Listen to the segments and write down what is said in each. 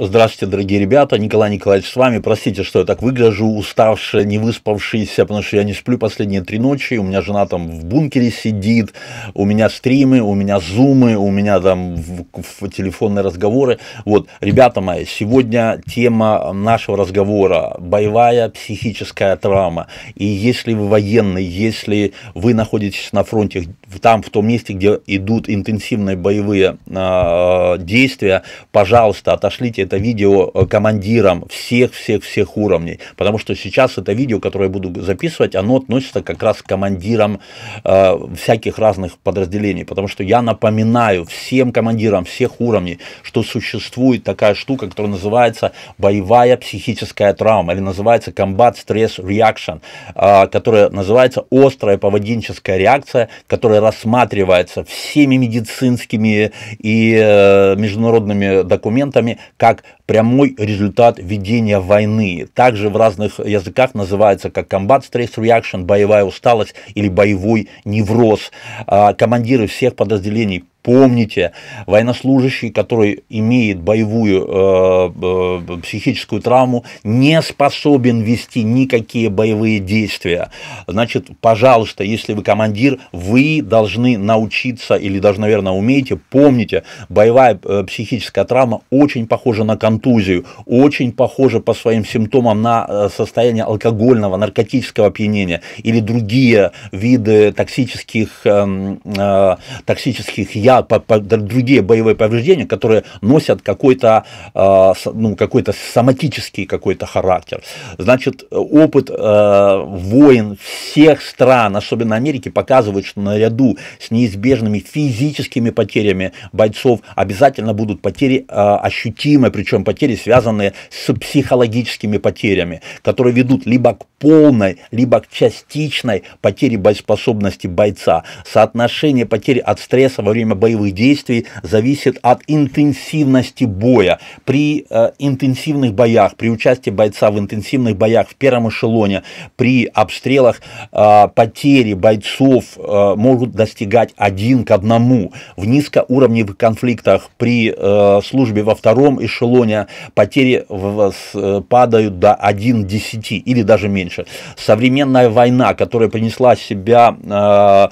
Здравствуйте, дорогие ребята, Николай Николаевич с вами. Простите, что я так выгляжу, уставший, не выспавшийся, потому что я не сплю последние три ночи, у меня жена там в бункере сидит, у меня стримы, у меня зумы, у меня там в, в телефонные разговоры. Вот, ребята мои, сегодня тема нашего разговора – боевая психическая травма. И если вы военный, если вы находитесь на фронте, там, в том месте, где идут интенсивные боевые э, действия, пожалуйста, отошлите это видео э, командирам всех-всех-всех уровней, потому что сейчас это видео, которое я буду записывать, оно относится как раз к командирам э, всяких разных подразделений, потому что я напоминаю всем командирам всех уровней, что существует такая штука, которая называется боевая психическая травма, или называется combat stress reaction, э, которая называется острая поведенческая реакция, которая рассматривается всеми медицинскими и э, международными документами как как прямой результат ведения войны. Также в разных языках называется как combat stress reaction, боевая усталость или боевой невроз. А, командиры всех подразделений Помните, военнослужащий, который имеет боевую э, психическую травму, не способен вести никакие боевые действия. Значит, пожалуйста, если вы командир, вы должны научиться или даже, наверное, умеете, помните, боевая э, психическая травма очень похожа на контузию, очень похожа по своим симптомам на э, состояние алкогольного, наркотического опьянения или другие виды токсических, э, э, токсических ядов по, по, другие боевые повреждения, которые носят какой-то э, ну, какой соматический какой-то характер. Значит, опыт э, войн всех стран, особенно Америки, показывает, что наряду с неизбежными физическими потерями бойцов обязательно будут потери э, ощутимые, причем потери, связанные с психологическими потерями, которые ведут либо к полной, либо к частичной потере боеспособности бойца. Соотношение потерь от стресса во время боевых боевых действий зависит от интенсивности боя. При э, интенсивных боях, при участии бойца в интенсивных боях в первом эшелоне, при обстрелах э, потери бойцов э, могут достигать один к одному. В низкоуровневых конфликтах при э, службе во втором эшелоне потери в, с, падают до 1-10 или даже меньше. Современная война, которая принесла себя э,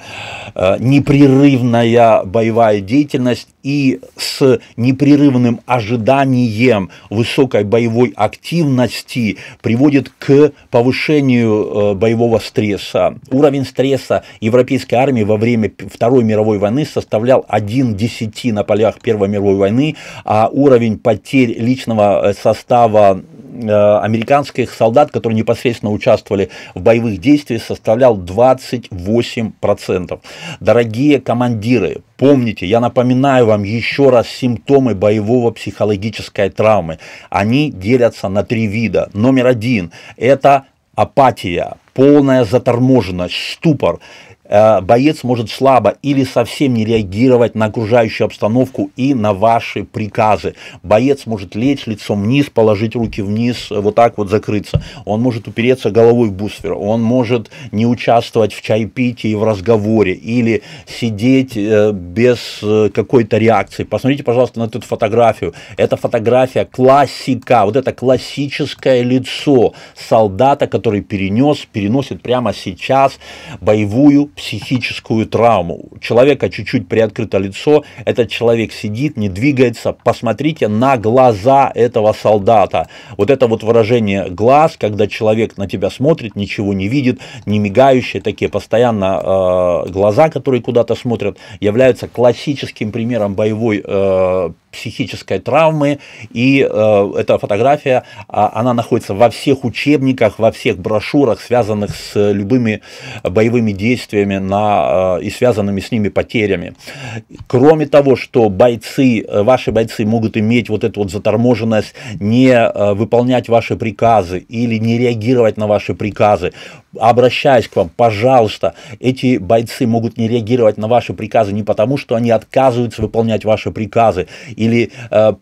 э, непрерывная боевая полевая деятельность и с непрерывным ожиданием высокой боевой активности приводит к повышению э, боевого стресса. Уровень стресса европейской армии во время Второй мировой войны составлял 1,10 на полях Первой мировой войны, а уровень потерь личного э, состава Э, американских солдат, которые непосредственно участвовали в боевых действиях, составлял 28%. Дорогие командиры, помните, я напоминаю вам еще раз симптомы боевого психологической травмы. Они делятся на три вида. Номер один – это апатия, полная заторможенность, ступор. Э, боец может слабо или совсем не реагировать на окружающую обстановку и на ваши приказы. Боец может лечь лицом вниз, положить руки вниз, э, вот так вот закрыться. Он может упереться головой в бусфер, он может не участвовать в чайпитии, в разговоре или сидеть э, без какой-то реакции. Посмотрите, пожалуйста, на эту фотографию. Это фотография классика, вот это классическое лицо солдата, который перенес, переносит прямо сейчас боевую психическую травму. Человека чуть-чуть приоткрыто лицо, этот человек сидит, не двигается. Посмотрите на глаза этого солдата. Вот это вот выражение глаз, когда человек на тебя смотрит, ничего не видит, не мигающие такие постоянно э, глаза, которые куда-то смотрят, являются классическим примером боевой э, психической травмы, и э, эта фотография, а, она находится во всех учебниках, во всех брошюрах, связанных с любыми боевыми действиями на, э, и связанными с ними потерями. Кроме того, что бойцы, э, ваши бойцы могут иметь вот эту вот заторможенность, не э, выполнять ваши приказы или не реагировать на ваши приказы, обращаюсь к вам, пожалуйста, эти бойцы могут не реагировать на ваши приказы не потому, что они отказываются выполнять ваши приказы или э,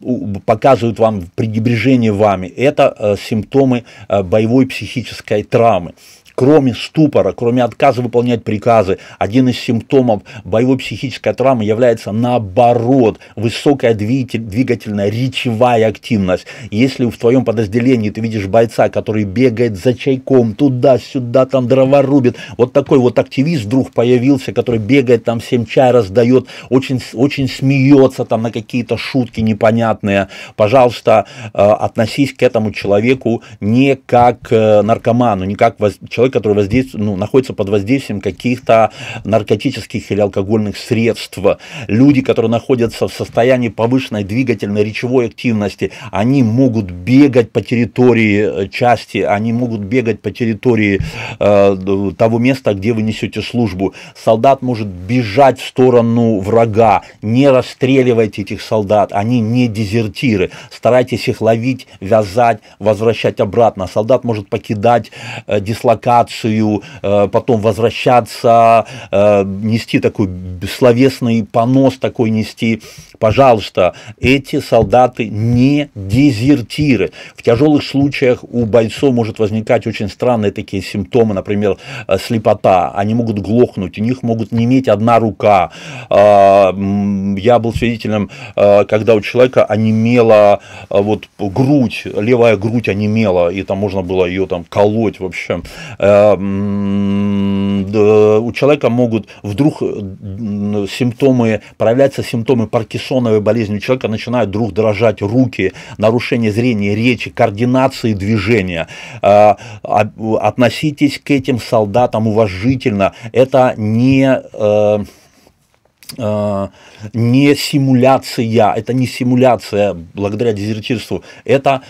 показывают вам пренебрежение вами. Это э, симптомы э, боевой психической травмы. Кроме ступора, кроме отказа выполнять приказы, один из симптомов боевой психической травмы является наоборот высокая двигательная речевая активность. Если в твоем подразделении ты видишь бойца, который бегает за чайком туда-сюда, там дрова рубит, вот такой вот активист вдруг появился, который бегает там всем чай раздает, очень, очень смеется там на какие-то шутки непонятные, пожалуйста, э, относись к этому человеку не как э, наркоману, не как человеку, человек, который воздействует, ну, находится под воздействием каких-то наркотических или алкогольных средств. Люди, которые находятся в состоянии повышенной двигательной речевой активности, они могут бегать по территории э, части, они могут бегать по территории э, того места, где вы несете службу. Солдат может бежать в сторону врага. Не расстреливайте этих солдат, они не дезертиры. Старайтесь их ловить, вязать, возвращать обратно. Солдат может покидать э, дислокацию агитацию, э, потом возвращаться, э, нести такой словесный понос такой нести. Пожалуйста, эти солдаты не дезертиры. В тяжелых случаях у бойцов может возникать очень странные такие симптомы, например, э, слепота. Они могут глохнуть, у них могут не иметь одна рука. Я был свидетелем, когда у человека онемела вот грудь, левая грудь онемела, и там можно было ее там колоть, в общем, Эм, у человека могут вдруг э, симптомы, проявляются симптомы паркисоновой болезни, у человека начинают вдруг дрожать руки, нарушение зрения, речи, координации движения. Э, а, относитесь к этим солдатам уважительно. Это не э, не симуляция, это не симуляция благодаря дезертирству, это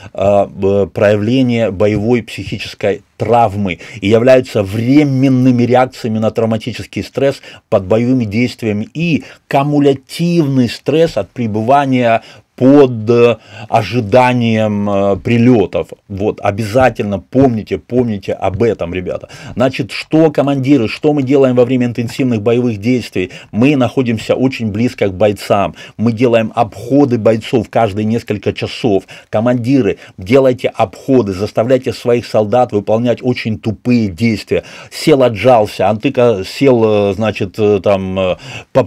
проявление боевой психической травмы и являются временными реакциями на травматический стресс под боевыми действиями и кумулятивный стресс от пребывания под э, ожиданием э, прилетов. Вот, обязательно помните, помните об этом, ребята. Значит, что командиры, что мы делаем во время интенсивных боевых действий? Мы находимся очень близко к бойцам. Мы делаем обходы бойцов каждые несколько часов. Командиры, делайте обходы, заставляйте своих солдат выполнять выполнять очень тупые действия. Сел, отжался, антыка сел, э, значит, э, там, э,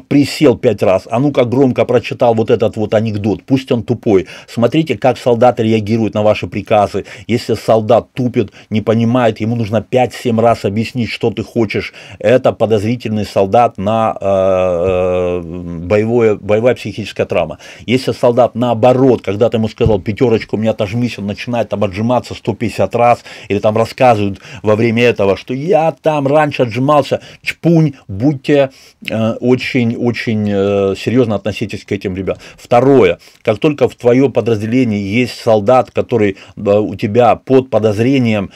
присел пять раз, а ну-ка громко прочитал вот этот вот анекдот, пусть он тупой. Смотрите, как солдаты реагируют на ваши приказы. Если солдат тупит, не понимает, ему нужно 5-7 раз объяснить, что ты хочешь. Это подозрительный солдат на э, боевое, боевая психическая травма. Если солдат наоборот, когда ты ему сказал пятерочку, меня отожмись, он начинает там отжиматься 150 раз или там рассказывать, рассказывают во время этого, что я там раньше отжимался, чпунь, будьте очень-очень э, э, серьезно относитесь к этим ребятам. Второе, как только в твое подразделение есть солдат, который э, у тебя под подозрением,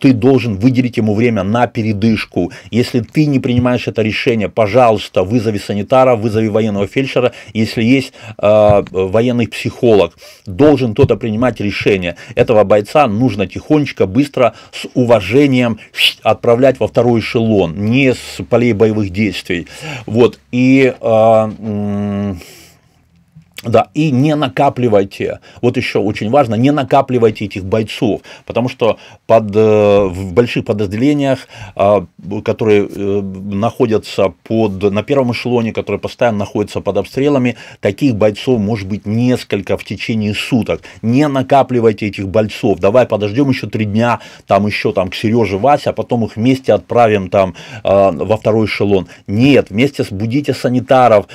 ты должен выделить ему время на передышку. Если ты не принимаешь это решение, пожалуйста, вызови санитара, вызови военного фельдшера, если есть э, военный психолог, должен кто-то принимать решение. Этого бойца нужно тихонечко, быстро с уважением отправлять во второй эшелон, не с полей боевых действий. Вот, и... Э, да, и не накапливайте, вот еще очень важно, не накапливайте этих бойцов, потому что под, э, в больших подразделениях, э, которые э, находятся под, на первом эшелоне, которые постоянно находятся под обстрелами, таких бойцов может быть несколько в течение суток. Не накапливайте этих бойцов, давай подождем еще три дня, там еще там к Сереже Вася, а потом их вместе отправим там во второй эшелон. Нет, вместе будите санитаров,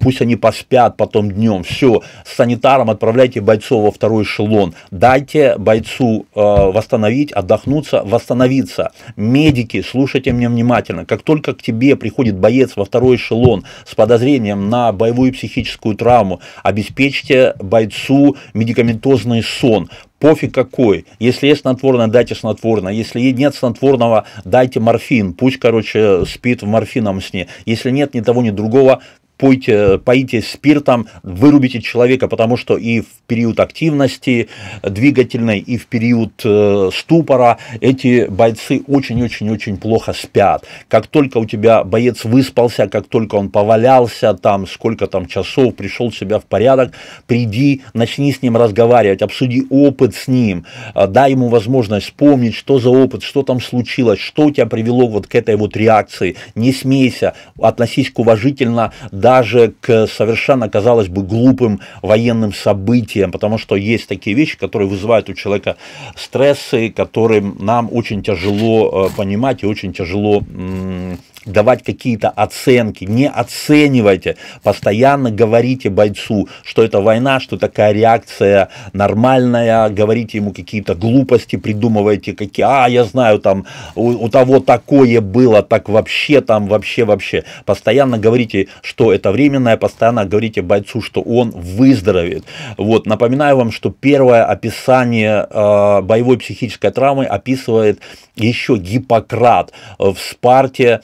пусть они поспят потом днем, все, санитаром отправляйте бойцов во второй эшелон, дайте бойцу э, восстановить, отдохнуться, восстановиться. Медики, слушайте меня внимательно, как только к тебе приходит боец во второй эшелон с подозрением на боевую психическую травму, обеспечьте бойцу медикаментозный сон, пофиг какой. Если есть снотворное, дайте снотворное. Если нет снотворного, дайте морфин. Пусть, короче, спит в морфином сне. Если нет ни того, ни другого, пойте, поите спиртом, вырубите человека, потому что и в период активности двигательной, и в период э, ступора эти бойцы очень-очень-очень плохо спят. Как только у тебя боец выспался, как только он повалялся, там сколько там часов, пришел себя в порядок, приди, начни с ним разговаривать, обсуди опыт с ним, э, дай ему возможность вспомнить, что за опыт, что там случилось, что тебя привело вот к этой вот реакции, не смейся, относись к уважительно, даже к совершенно, казалось бы, глупым военным событиям, потому что есть такие вещи, которые вызывают у человека стрессы, которые нам очень тяжело э, понимать и очень тяжело давать какие-то оценки, не оценивайте, постоянно говорите бойцу, что это война, что такая реакция нормальная, говорите ему какие-то глупости, придумывайте какие, а, я знаю, там, у, у того такое было, так вообще, там, вообще, вообще. Постоянно говорите, что это временное, постоянно говорите бойцу, что он выздоровеет. Вот, напоминаю вам, что первое описание э, боевой психической травмы описывает еще Гиппократ в Спарте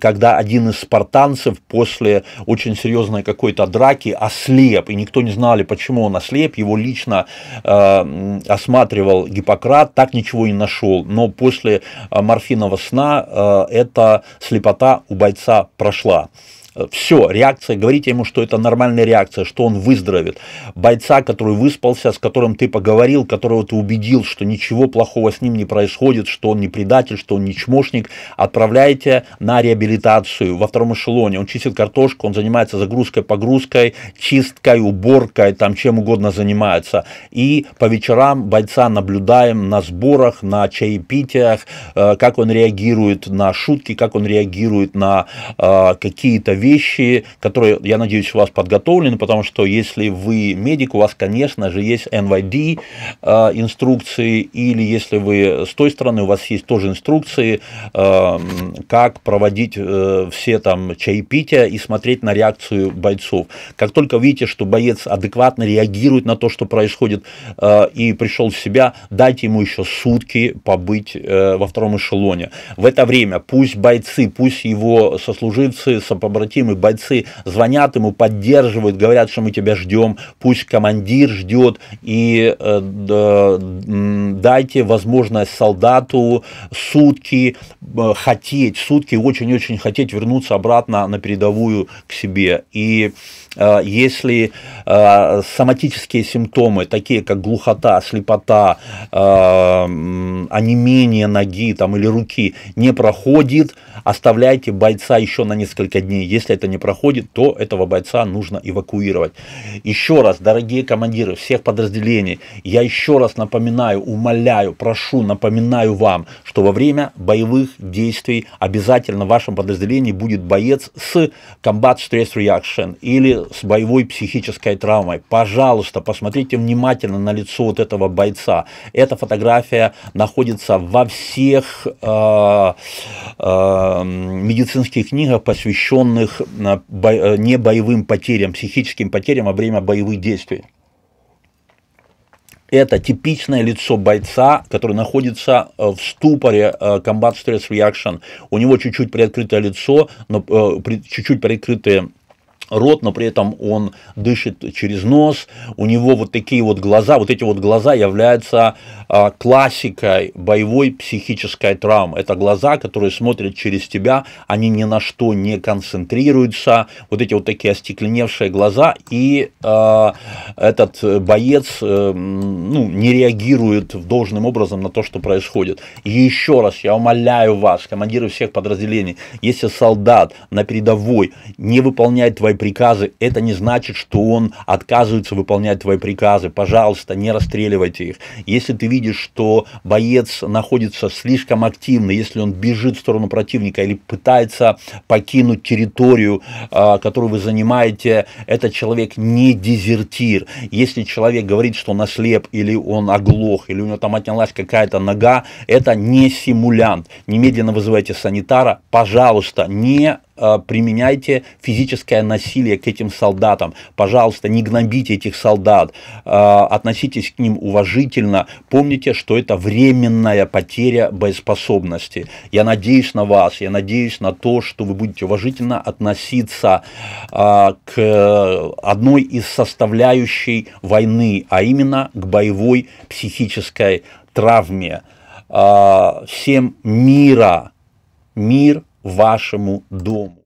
когда один из спартанцев после очень серьезной какой-то драки ослеп, и никто не знали, почему он ослеп, его лично э, осматривал Гиппократ, так ничего и нашел, но после э, морфинового сна э, эта слепота у бойца прошла. Э, Все, реакция, говорите ему, что это нормальная реакция, что он выздоровеет. Бойца, который выспался, с которым ты поговорил, которого ты убедил, что ничего плохого с ним не происходит, что он не предатель, что он не чмошник, отправляйте на реабилитацию во втором эшелоне. Он чистит картошку, он занимается загрузкой, погрузкой, чисткой, уборкой, там чем угодно занимается. И по вечерам бойца наблюдаем на сборах, на чаепитиях, э, как он реагирует на шутки, как он реагирует на э, какие-то вещи, которые, я надеюсь, у вас подготовлены, потому что если вы медик, у вас, конечно же, есть NYD а, инструкции, или если вы с той стороны, у вас есть тоже инструкции, а, как проводить э, все там чаепития и смотреть на реакцию бойцов. Как только видите, что боец адекватно реагирует на то, что происходит, а, и пришел в себя, дайте ему еще сутки побыть э, во втором эшелоне. В это время пусть бойцы, пусть его сослуживцы, сопобратимы, и бойцы звонят ему, поддерживают, говорят, что мы тебя ждем, пусть командир ждет, и э, дайте возможность солдату сутки э, хотеть, сутки очень-очень хотеть вернуться обратно на передовую к себе. И а, если а, соматические симптомы, такие как глухота, слепота, а, онемение ноги там, или руки не проходит, оставляйте бойца еще на несколько дней. Если это не проходит, то этого бойца нужно эвакуировать. Еще раз, дорогие командиры всех подразделений, я еще раз напоминаю, умоляю, прошу, напоминаю вам, что во время боевых действий обязательно в вашем подразделении будет боец с Combat Stress Reaction или с боевой психической травмой. Пожалуйста, посмотрите внимательно на лицо вот этого бойца. Эта фотография находится во всех э, э, медицинских книгах, посвященных э, бо э, не боевым потерям, психическим потерям во время боевых действий. Это типичное лицо бойца, который находится э, в ступоре combat stress reaction. У него чуть-чуть приоткрытое лицо, но чуть-чуть приоткрытые рот, но при этом он дышит через нос, у него вот такие вот глаза, вот эти вот глаза являются а, классикой боевой психической травмы. Это глаза, которые смотрят через тебя, они ни на что не концентрируются, вот эти вот такие остекленевшие глаза, и э, этот боец э, ну, не реагирует должным образом на то, что происходит. еще раз, я умоляю вас, командиры всех подразделений, если солдат на передовой не выполняет твои приказы, это не значит, что он отказывается выполнять твои приказы. Пожалуйста, не расстреливайте их. Если ты видишь, что боец находится слишком активно, если он бежит в сторону противника или пытается покинуть территорию, а, которую вы занимаете, этот человек не дезертир. Если человек говорит, что он ослеп, или он оглох, или у него там отнялась какая-то нога, это не симулянт. Немедленно вызывайте санитара, пожалуйста, не Э, применяйте физическое насилие к этим солдатам, пожалуйста, не гнобите этих солдат, э, относитесь к ним уважительно, помните, что это временная потеря боеспособности. Я надеюсь на вас, я надеюсь на то, что вы будете уважительно относиться э, к одной из составляющей войны, а именно к боевой психической травме. Всем мира, мир – вашему дому.